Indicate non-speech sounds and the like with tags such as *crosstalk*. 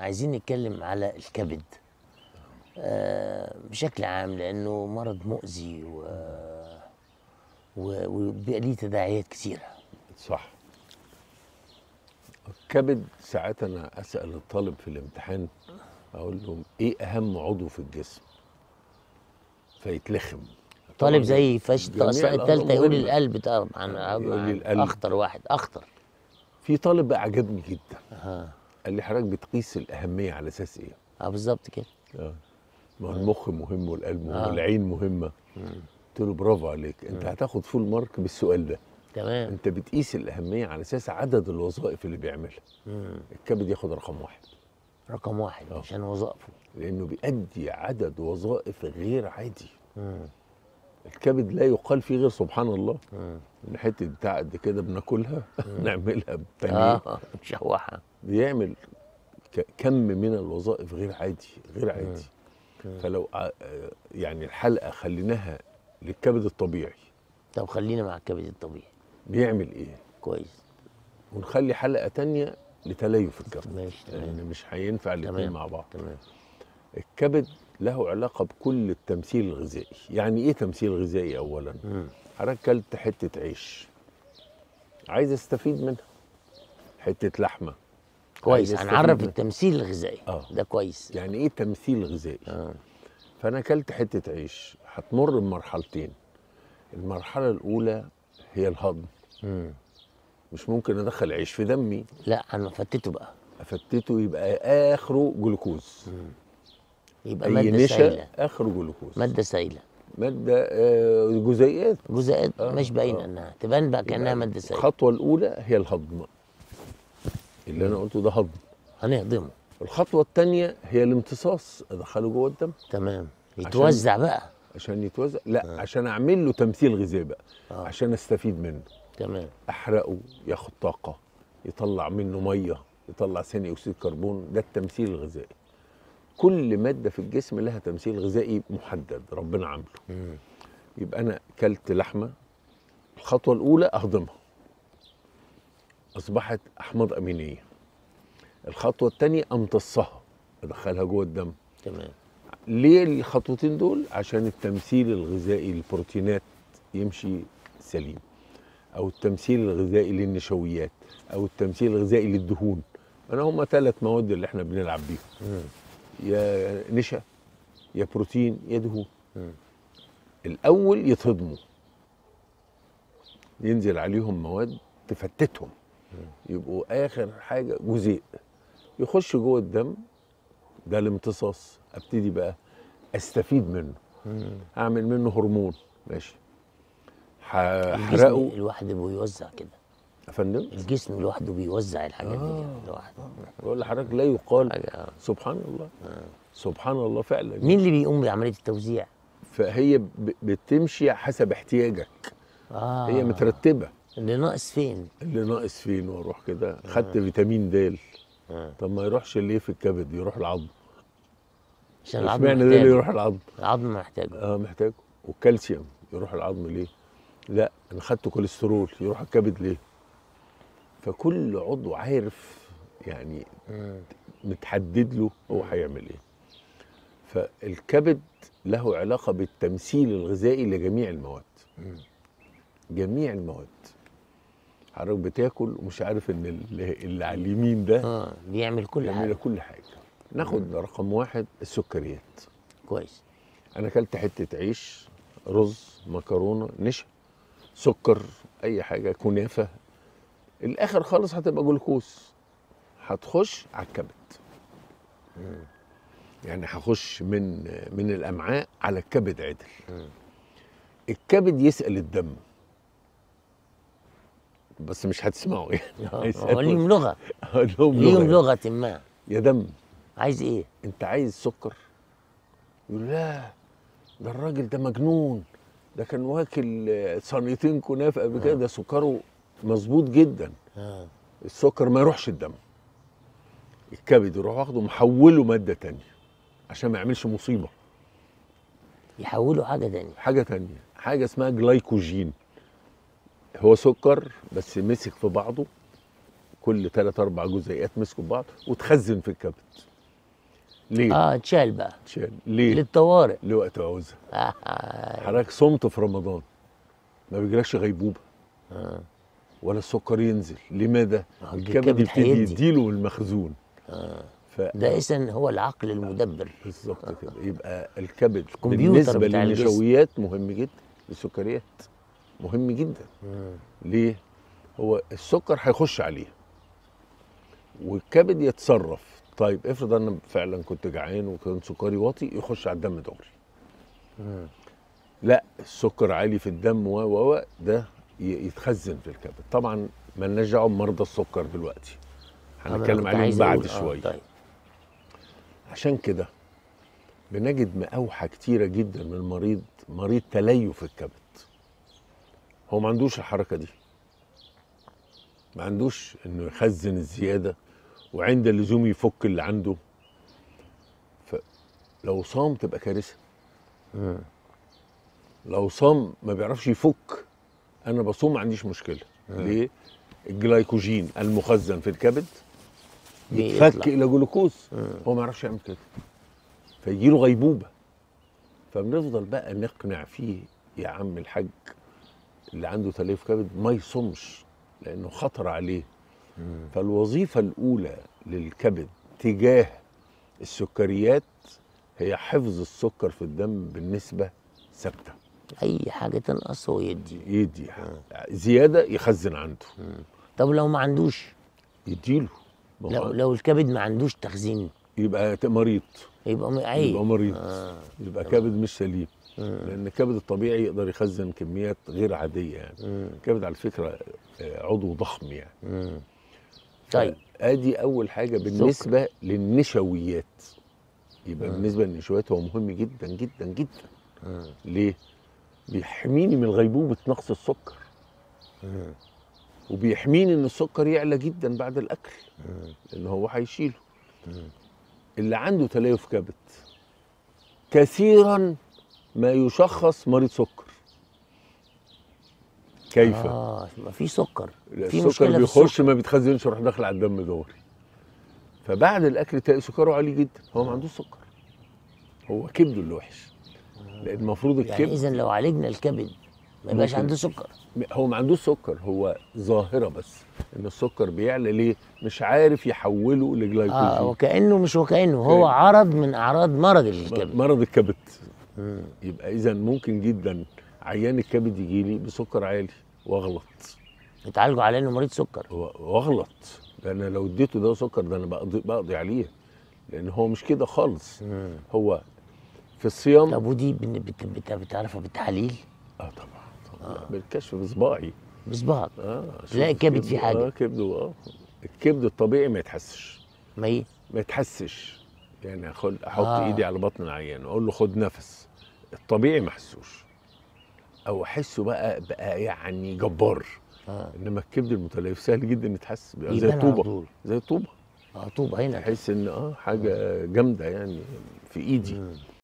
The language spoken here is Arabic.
عايزين نتكلم على الكبد آه، بشكل عام لانه مرض مؤذي و وبيبقى ليه تداعيات كثيره صح الكبد ساعات انا اسال الطالب في الامتحان اقول لهم ايه اهم عضو في الجسم فيتلخم طالب زي فشل الثالثه يقول القلب طبعا يقول القلب اخطر واحد اخطر في طالب اعجبني جدا أه. قال لي حضرتك بتقيس الاهميه على اساس ايه؟ اه بالظبط كده اه ما هو المخ مهم والقلب مهم آه. والعين مهمه قلت له برافو عليك انت هتاخد فول مارك بالسؤال ده تمام انت بتقيس الاهميه على اساس عدد الوظائف اللي بيعملها الكبد ياخد رقم واحد رقم واحد آه. عشان وظائفه لانه بيأدي عدد وظائف غير عادي مم. الكبد لا يقال فيه غير سبحان الله الحته بتاع قد كده بناكلها *laughs* نعملها بتنين آه. *laughs* نشوحها بيعمل كم من الوظائف غير عادي غير عادي فلو يعني الحلقه خليناها للكبد الطبيعي طب خلينا مع الكبد الطبيعي بيعمل ايه كويس ونخلي حلقه تانية لتليف الكبد ماشي تمام يعني مش هينفع الاثنين مع بعض تمام الكبد له علاقه بكل التمثيل الغذائي يعني ايه تمثيل غذائي اولا حضرتك كلت حته عيش عايز استفيد منها حته لحمه كويس هنعرف التمثيل الغذائي آه. ده كويس يعني ايه تمثيل غذائي آه. فانا اكلت حته عيش هتمر بمرحلتين المرحله الاولى هي الهضم مم. مش ممكن ادخل عيش في دمي لا انا فتته بقى افتته يبقى اخره جلوكوز مم. يبقى أي ماده سائله اخره جلوكوز ماده سائله ماده آه جزيئات جزيئات آه مش باينه آه. انها تبان بقى كانها ماده سائله الخطوه الاولى هي الهضم اللي انا قلته ده هضم هنهضمه الخطوه الثانيه هي الامتصاص ادخله جوه الدم تمام يتوزع عشان بقى عشان يتوزع لا آه. عشان اعمل له تمثيل غذائي بقى آه. عشان استفيد منه تمام احرقه ياخد طاقه يطلع منه ميه يطلع ثاني اكسيد كربون ده التمثيل الغذائي كل ماده في الجسم لها تمثيل غذائي محدد ربنا عامله يبقى انا كلت لحمه الخطوه الاولى اهضمها اصبحت احماض امينيه الخطوه الثانيه امتصها ادخلها جوه الدم تمام ليه الخطوتين دول عشان التمثيل الغذائي للبروتينات يمشي سليم او التمثيل الغذائي للنشويات او التمثيل الغذائي للدهون انا هم ثلاث مواد اللي احنا بنلعب بيهم يا نشا يا بروتين يا دهون الاول يتهضموا ينزل عليهم مواد تفتتهم يبقوا اخر حاجه جزيء يخش جوه الدم ده الامتصاص ابتدي بقى استفيد منه مم. اعمل منه هرمون ماشي هحرقه الواحد بيوزع كده افندم فندم الجسم لوحده بيوزع الحاجات يعني، آه. دي لوحده بقول لحضرتك لا يقال حاجة. آه. سبحان الله آه. سبحان الله فعلا مين اللي بيقوم بعمليه التوزيع فهي بتمشي حسب احتياجك آه. هي مترتبه اللي ناقص فين؟ اللي ناقص فين واروح كده آه. خدت فيتامين د آه. طب ما يروحش ليه في الكبد يروح العظم عشان العظم محتاج ليه يروح العظم العظم محتاجه اه محتاجه والكالسيوم يروح العظم ليه؟ لا انا خدت كوليسترول يروح الكبد ليه؟ فكل عضو عارف يعني آه. متحدد له هو آه. هيعمل ايه فالكبد له علاقه بالتمثيل الغذائي لجميع المواد جميع المواد حضرتك بتاكل ومش عارف ان اللي على اليمين ده اه بيعمل كل بيعمل حاجه كل حاجه ناخد رقم واحد السكريات كويس انا اكلت حته عيش رز مكرونه نشا سكر اي حاجه كنافه الاخر خالص هتبقى جلوكوز هتخش على الكبد مم. يعني هخش من من الامعاء على الكبد عدل مم. الكبد يسال الدم بس مش هتسمعوا *laughs* يعني *laughs* ليهم لغه ليهم يعني. لغه ما يا دم عايز ايه؟ انت عايز سكر؟ يقول لا ده الراجل ده مجنون ده كان واكل صنيتين كنافه قبل كده آه. ده سكره مظبوط جدا آه. السكر ما يروحش الدم الكبد يروح واخده محوله ماده تانية عشان ما يعملش مصيبه يحوله حاجه تانية حاجه تانية حاجه اسمها جلايكوجين هو سكر بس مسك في بعضه كل ثلاث اربع جزيئات مسكوا في بعض وتخزن في الكبد ليه؟ اه اتشال بقى اتشال ليه؟ للطوارئ لوقت عوزة *laughs* آه. حضرتك صمت في رمضان ما بيجيلكش غيبوبة آه. ولا السكر ينزل لماذا؟ آه، الكبد يبتدي يديله المخزون آه. ف... ده اذا هو العقل المدبر آه. بالظبط كده يبقى الكبد بالنسبة للنشويات مهم جدا للسكريات مهم جدا مم. ليه هو السكر هيخش عليه والكبد يتصرف طيب افرض انا فعلا كنت جعان وكان سكري واطي يخش على الدم دغري لا السكر عالي في الدم و و ده يتخزن في الكبد طبعا مالناش دعوه بمرضى السكر دلوقتي هنتكلم عليهم بعد آه، شويه طيب. عشان كده بنجد مقاوحه كتيره جدا من المريض مريض تليف الكبد هو ما عندوش الحركه دي ما عندوش انه يخزن الزياده وعند اللزوم يفك اللي عنده فلو صام تبقى كارثه لو صام ما بيعرفش يفك انا بصوم ما عنديش مشكله ليه الجلايكوجين المخزن في الكبد يتفك الى جلوكوز هو ما يعرفش يعمل كده فيجي له غيبوبه فبنفضل بقى نقنع فيه يا عم الحاج اللي عنده تليف كبد ما يصومش لانه خطر عليه مم. فالوظيفه الاولى للكبد تجاه السكريات هي حفظ السكر في الدم بالنسبه ثابته اي حاجه تنقص هو يدي يدي آه. زياده يخزن عنده مم. طب لو ما عندوش يديله لو لو الكبد ما عندوش تخزين يبقى مريض يبقى عيب يبقى مريض آه. يبقى كبد مش سليم لان الكبد الطبيعي يقدر يخزن كميات غير عاديه يعني الكبد على فكره آه، عضو ضخم يعني طيب ادي اول حاجه بالنسبه سكر. للنشويات يبقى مم. بالنسبه للنشويات هو مهم جدا جدا جدا مم. ليه بيحميني من غيبوبه نقص السكر مم. وبيحميني ان السكر يعلى جدا بعد الاكل لان هو هيشيله اللي عنده تليف كبد كثيرا ما يشخص مريض سكر كيف؟ اه ما في سكر في السكر بيخش ما بيتخزنش يروح داخل على الدم دوري فبعد الاكل تلاقي سكره عالي جدا هو ما عندوش سكر هو كبده اللي وحش آه. لان المفروض يعني الكبد يعني اذا لو عالجنا الكبد ما يبقاش عنده سكر هو ما عندوش سكر هو ظاهره بس ان السكر بيعلى ليه مش عارف يحوله لجلايكوجين اه وكانه مش وكانه هو عرض من اعراض مرض الكبد مرض الكبد آه، يبقى اذا ممكن جدا عيان الكبد يجي لي بسكر عالي واغلط بتعالجوا على انه مريض سكر واغلط لان لو اديته ده سكر ده انا بقضي بقضي عليه لان هو مش كده خالص مم. هو في الصيام طب ودي بتعرفها بالتحاليل؟ اه طبعا, طبعا. آه. بالكشف بصباعي بصباعك اه تلاقي الكبد فيه حاجه اه كبده اه الكبد الطبيعي ما يتحسش ما ايه؟ ما يتحسش يعني احط آه. ايدي على بطن العيان واقول له خد نفس الطبيعي ما احسوش او احسه بقى بقى يعني جبار آه. انما الكبد المتليف سهل جدا يتحس زي الطوبه زي الطوبه اه طوبه هنا تحس ان اه حاجه آه. جامده يعني في ايدي مم.